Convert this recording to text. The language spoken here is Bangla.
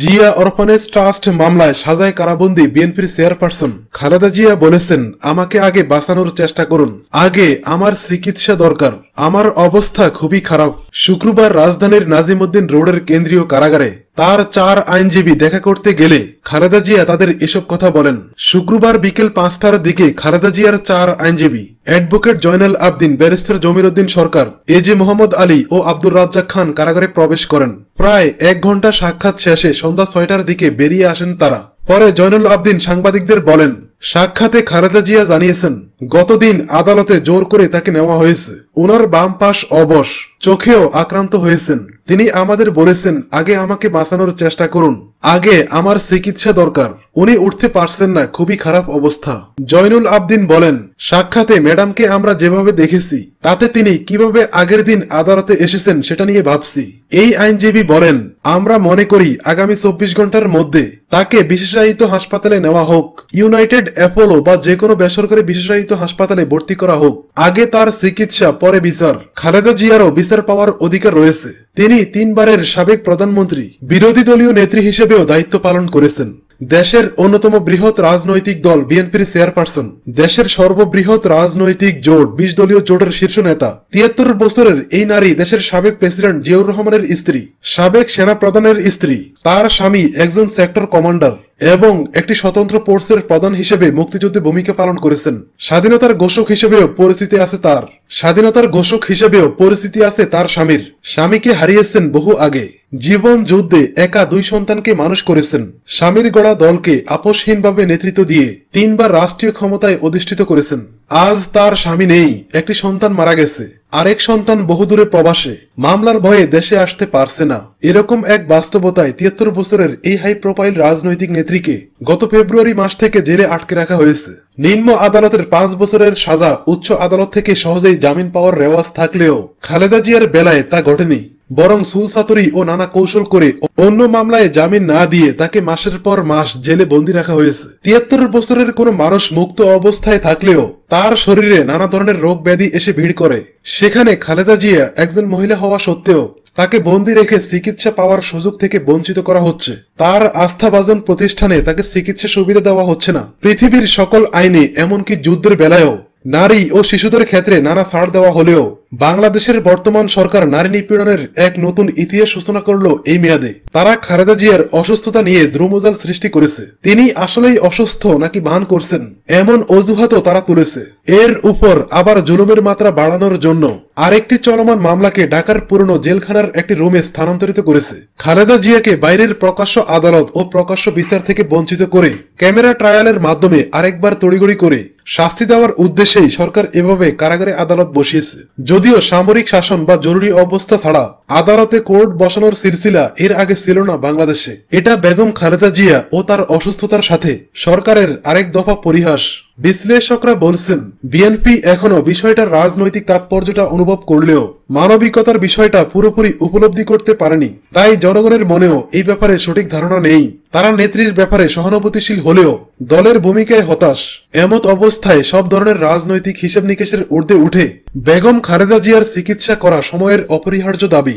জিয়া অরফানেজ ট্রাস্ট মামলায় সাজায় কারাবন্দি বিএনপির চেয়ারপারসন খালেদা জিয়া বলেছেন আমাকে আগে বাঁচানোর চেষ্টা করুন আগে আমার চিকিৎসা দরকার আমার অবস্থা খুবই খারাপ শুক্রবার রাজধানীর নাজিমুদ্দিন রোডের কেন্দ্রীয় কারাগারে তার চার আইনজীবী দেখা করতে গেলে খালেদা জিয়া তাদের এসব কথা বলেন শুক্রবার বিকেল পাঁচটার দিকে খালেদা জিয়ার চার আইনজীবী advocate Joynal Abedin barrister Jamir Uddin Sarkar A J Mohammad Ali ও আব্দুর রাজ্জাক খান কারাগারে প্রবেশ করেন প্রায় এক ঘন্টা সাক্ষাৎ শেষে সন্ধ্যা ছয়টার দিকে বেরিয়ে আসেন তারা পরে জয়নুল আবদিন সাংবাদিকদের বলেন সাক্ষাতে খালেদা জিয়া জানিয়েছেন গতদিন আদালতে জোর করে তাকে নেওয়া হয়েছে ওনার বাম পাশ অবশ চোখেও আক্রান্ত হয়েছেন তিনি আমাদের বলেছেন আগে আমাকে বাঁচানোর চেষ্টা করুন আগে আমার চিকিৎসা দরকার উনি উঠতে পারছেন না খুবই খারাপ অবস্থা জয়নুল আবদিন বলেন সাক্ষাতে ম্যাডামকে আমরা যেভাবে দেখেছি তাতে তিনি কিভাবে আগের দিন আদালতে এসেছেন সেটা নিয়ে ভাবছি এই আইনজীবী বলেন আমরা মনে করি আগামী চব্বিশ ঘন্টার মধ্যে তাকে বিশেষায়িত হাসপাতালে নেওয়া হোক ইউনাইটেড অ্যাপোলো বা যে কোনো বেসরকারি বিশেষায়িত হাসপাতালে ভর্তি করা হোক আগে তার চিকিৎসা পরে বিচার খালেদা জিয়ারও বিচার পাওয়ার অধিকার রয়েছে তিনি তিনবারের সাবেক প্রধানমন্ত্রী বিরোধী দলীয় নেত্রী হিসেবে হিসেবেও দায়িত্ব পালন করেছেন দেশের অন্যতম বৃহৎ রাজনৈতিক দল বিএনপির চেয়ারপারসন দেশের সর্ববৃহৎ রাজনৈতিক জোট বিশ দলীয় জোটের শীর্ষ নেতা তিয়াত্তর বছরের এই নারী দেশের সাবেক প্রেসিডেন্ট জিয়াউর রহমানের স্ত্রী সাবেক সেনা প্রধানের স্ত্রী তার স্বামী একজন সেক্টর কমান্ডার এবং একটি স্বতন্ত্র ফোর্সের প্রধান হিসেবে মুক্তিযুদ্ধে ভূমিকা পালন করেছেন স্বাধীনতার ঘোষক হিসেবেও পরিচিতি আছে তার স্বাধীনতার ঘোষক হিসেবেও পরিস্থিতি আছে তার স্বামীর স্বামীকে হারিয়েছেন বহু আগে জীবন যুদ্ধে একা দুই সন্তানকে মানুষ করেছেন স্বামীর গড়া দলকে আপোষহীনভাবে নেতৃত্ব দিয়ে তিনবার রাষ্ট্রীয় ক্ষমতায় অধিষ্ঠিত করেছেন আজ তার স্বামী নেই একটি সন্তান মারা গেছে আরেক সন্তান বহুদূরে প্রবাসে মামলার ভয়ে দেশে আসতে পারছে না এরকম এক বাস্তবতায় তিয়াত্তর বছরের এই হাই প্রোফাইল রাজনৈতিক নেত্রীকে গত ফেব্রুয়ারি মাস থেকে জেলে আটকে রাখা হয়েছে নিম্ন আদালতের পাঁচ বছরের সাজা উচ্চ আদালত থেকে সহজেই জামিন পাওয়ার রেওয়াজ থাকলেও খালেদা জিয়ার বেলায় তা ঘটেনি বরং সুলসাতরি ও নানা কৌশল করে অন্য মামলায় জামিন না দিয়ে তাকে মাসের পর মাস জেলে বন্দী রাখা হয়েছে তিয়াত্তর বছরের কোনো মানুষ মুক্ত অবস্থায় থাকলেও তার শরীরে নানা ধরনের রোগ ব্যাধি এসে ভিড় করে সেখানে খালেদা জিয়া একজন মহিলা হওয়া সত্ত্বেও তাকে বন্দি রেখে চিকিৎসা পাওয়ার সুযোগ থেকে বঞ্চিত করা হচ্ছে তার আস্থাভাজন প্রতিষ্ঠানে তাকে চিকিৎসা সুবিধা দেওয়া হচ্ছে না পৃথিবীর সকল আইনে এমনকি যুদ্ধের বেলায়ও নারী ও শিশুদের ক্ষেত্রে নানা ছাড় দেওয়া হলেও বাংলাদেশের বর্তমান সরকার নারী নিপীড়নের এক নতুন ইতিহাস সূচনা করল এই মেয়াদে তারা খালেদা জিয়ার অসুস্থতা নিয়ে দ্রুমজাল সৃষ্টি করেছে তিনি আসলেই অসুস্থ নাকি বান করছেন এমন অজুহাতও তারা তুলেছে এর উপর আবার জুলুমের মাত্রা বাড়ানোর জন্য আরেকটি চলমান মামলাকে ঢাকার পুরনো জেলখানার একটি রুমে স্থানান্তরিত করেছে খালেদা জিয়াকে বাইরের প্রকাশ্য আদালত ও প্রকাশ্য বিস্তার থেকে বঞ্চিত করে ক্যামেরা ট্রায়ালের মাধ্যমে আরেকবার তড়িগড়ি করে শাস্তি দেওয়ার উদ্দেশ্যেই সরকার এভাবে কারাগারে আদালত বসিয়েছে যদিও সামরিক শাসন বা জরুরি অবস্থা ছাড়া আদালতে কোর্ট বসানোর সিলসিলা এর আগে ছিল না বাংলাদেশে এটা বেগম খালেদা জিয়া ও তার অসুস্থতার সাথে সরকারের আরেক দফা পরিহাস বিশ্লেষকরা বলছেন বিএনপি এখনো বিষয়টার রাজনৈতিক তাৎপর্যটা অনুভব করলেও মানবিকতার বিষয়টা পুরোপুরি উপলব্ধি করতে পারেনি তাই জনগণের মনেও এই ব্যাপারে সঠিক ধারণা নেই তারা নেত্রীর ব্যাপারে সহানুভূতিশীল হলেও দলের ভূমিকায় হতাশ এমত অবস্থায় সব ধরনের রাজনৈতিক হিসেব নিকেশের ঊর্ধ্বে উঠে বেগম খালেদা জিয়ার চিকিৎসা করা সময়ের অপরিহার্য দাবি